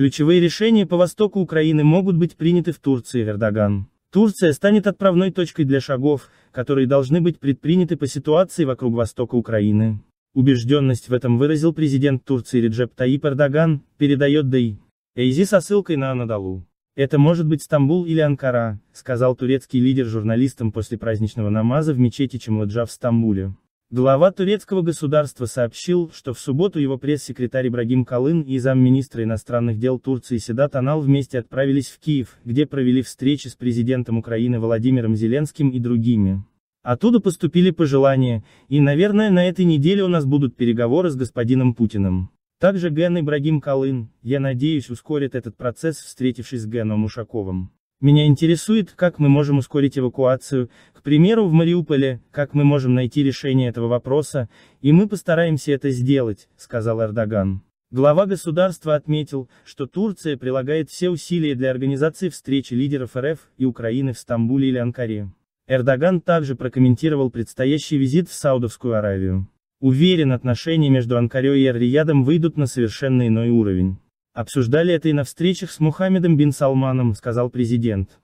Ключевые решения по востоку Украины могут быть приняты в Турции Эрдоган. Турция станет отправной точкой для шагов, которые должны быть предприняты по ситуации вокруг востока Украины. Убежденность в этом выразил президент Турции Реджеп Таип Эрдоган, передает ДАИ. Эйзи со ссылкой на Анадолу. «Это может быть Стамбул или Анкара», сказал турецкий лидер журналистам после праздничного намаза в мечети Чемладжа в Стамбуле. Глава турецкого государства сообщил, что в субботу его пресс-секретарь Ибрагим Калын и замминистра иностранных дел Турции Седат Анал вместе отправились в Киев, где провели встречи с президентом Украины Владимиром Зеленским и другими. Оттуда поступили пожелания, и, наверное, на этой неделе у нас будут переговоры с господином Путиным. Также Ген Ибрагим Калын, я надеюсь, ускорит этот процесс, встретившись с Геном Ушаковым. Меня интересует, как мы можем ускорить эвакуацию, к примеру, в Мариуполе, как мы можем найти решение этого вопроса, и мы постараемся это сделать, сказал Эрдоган. Глава государства отметил, что Турция прилагает все усилия для организации встречи лидеров РФ и Украины в Стамбуле или Анкаре. Эрдоган также прокомментировал предстоящий визит в Саудовскую Аравию. Уверен, отношения между Анкарой и Эр-Риядом выйдут на совершенно иной уровень. Обсуждали это и на встречах с Мухаммедом бин Салманом, сказал президент.